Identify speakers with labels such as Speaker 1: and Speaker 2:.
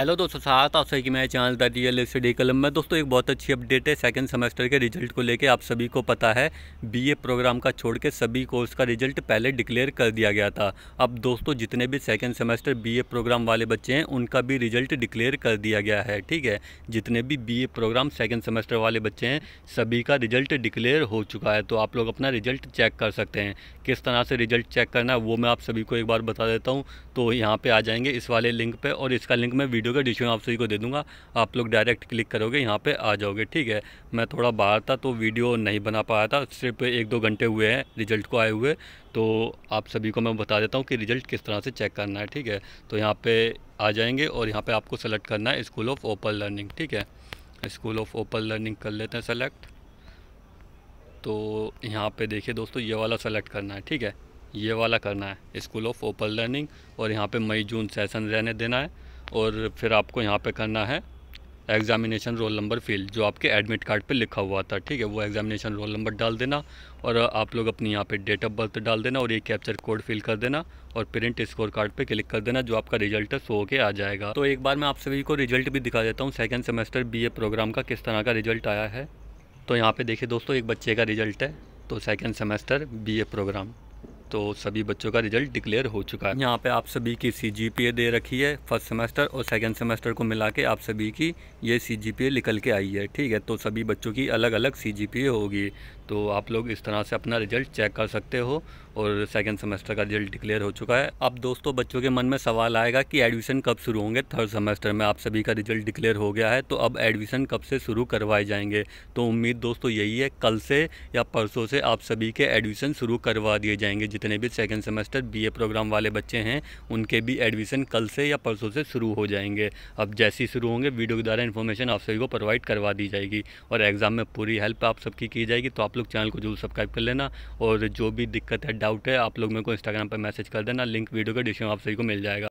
Speaker 1: hello दोस्तों साथ आप सभी की मैं चांस द रियल स्टडी कलम में दोस्तों एक बहुत अच्छी अपडेट है सेकंड सेमेस्टर के रिजल्ट को लेके आप सभी को पता है बीए प्रोग्राम का छोड़ के सभी कोर्स का रिजल्ट पहले डिक्लेयर कर दिया गया था अब दोस्तों जितने भी सेकंड सेमेस्टर बीए प्रोग्राम वाले बच्चे हैं उनका भी रिजल्ट डिक्लेयर कर दिया गया है ठीक है जितने भी बी प्रोग्राम सेकेंड सेमेस्टर वाले बच्चे हैं सभी का रिजल्ट डिक्लेयर हो चुका है तो आप लोग अपना रिजल्ट चेक कर सकते हैं किस तरह से रिजल्ट चेक करना है वो मैं आप सभी को एक बार बता देता हूँ तो यहाँ पर आ जाएंगे इस वाले लिंक पर और इसका लिंक मैं वीडियो वीडियो का डिस्क्रिप्शन आप सभी को दे दूंगा आप लोग डायरेक्ट क्लिक करोगे यहाँ पे आ जाओगे ठीक है मैं थोड़ा बाहर था तो वीडियो नहीं बना पाया था सिर्फ एक दो घंटे हुए हैं रिजल्ट को आए हुए तो आप सभी को मैं बता देता हूँ कि रिजल्ट किस तरह से चेक करना है ठीक है तो यहाँ पर आ जाएंगे और यहाँ पर आपको सेलेक्ट करना है स्कूल ऑफ ओपन लर्निंग ठीक है स्कूल ऑफ ओपन लर्निंग कर लेते हैं सेलेक्ट तो यहाँ पे देखिए दोस्तों ये वाला सेलेक्ट करना है ठीक है ये वाला करना है स्कूल ऑफ ओपन लर्निंग और यहाँ पे मई जून सेशन रहने देना है और फिर आपको यहाँ पे करना है एग्ज़ामिनेशन रोल नंबर फिल जो आपके एडमिट कार्ड पे लिखा हुआ था ठीक है वो एग्ज़ामिनेशन रोल नंबर डाल देना और आप लोग अपनी यहाँ पे डेट ऑफ बर्थ डाल देना और ये कैप्चर कोड फिल कर देना और प्रिंट स्कोर कार्ड पे क्लिक कर देना जो आपका रिजल्ट है सो के आ जाएगा तो एक बार मैं आप सभी को रिजल्ट भी दिखा देता हूँ सेकेंड सेमेस्टर बी प्रोग्राम का किस तरह का रिजल्ट आया है तो यहाँ पर देखिए दोस्तों एक बच्चे का रिजल्ट है तो सेकेंड सेमेस्टर बी प्रोग्राम तो सभी बच्चों का रिजल्ट डिक्लेयर हो चुका है यहाँ पे आप सभी की सी दे रखी है फर्स्ट सेमेस्टर और सेकेंड सेमेस्टर को मिला के आप सभी की ये सी जी निकल के आई है ठीक है तो सभी बच्चों की अलग अलग सी होगी तो आप लोग इस तरह से अपना रिजल्ट चेक कर सकते हो और सेकेंड सेमेस्टर का रिजल्ट डिक्लेयर हो चुका है अब दोस्तों बच्चों के मन में सवाल आएगा कि एडमिशन कब शुरू होंगे थर्ड सेमेस्टर में आप सभी का रिजल्ट डिक्लेयर हो गया है तो अब एडमिशन कब से शुरू करवाए जाएंगे तो उम्मीद दोस्तों यही है कल से या परसों से आप सभी के एडमिशन शुरू करवा दिए जाएंगे जितने भी सेकेंड सेमेस्टर बीए प्रोग्राम वाले बच्चे हैं उनके भी एडमिशन कल से या परसों से शुरू हो जाएंगे अब जैसे ही शुरू होंगे वीडियो के द्वारा इन्फॉर्मेशन आप सभी को प्रोवाइड करवा दी जाएगी और एग्ज़ाम में पूरी हेल्प आप सबकी की जाएगी तो आप लोग चैनल को जरूर सब्सक्राइब कर लेना और जो भी दिक्कत है डाउट है आप लोग मेरे को इंस्टाग्राम पर मैसेज कर देना लिंक वीडियो के डिस्क्रिप्शन आप सभी को मिल जाएगा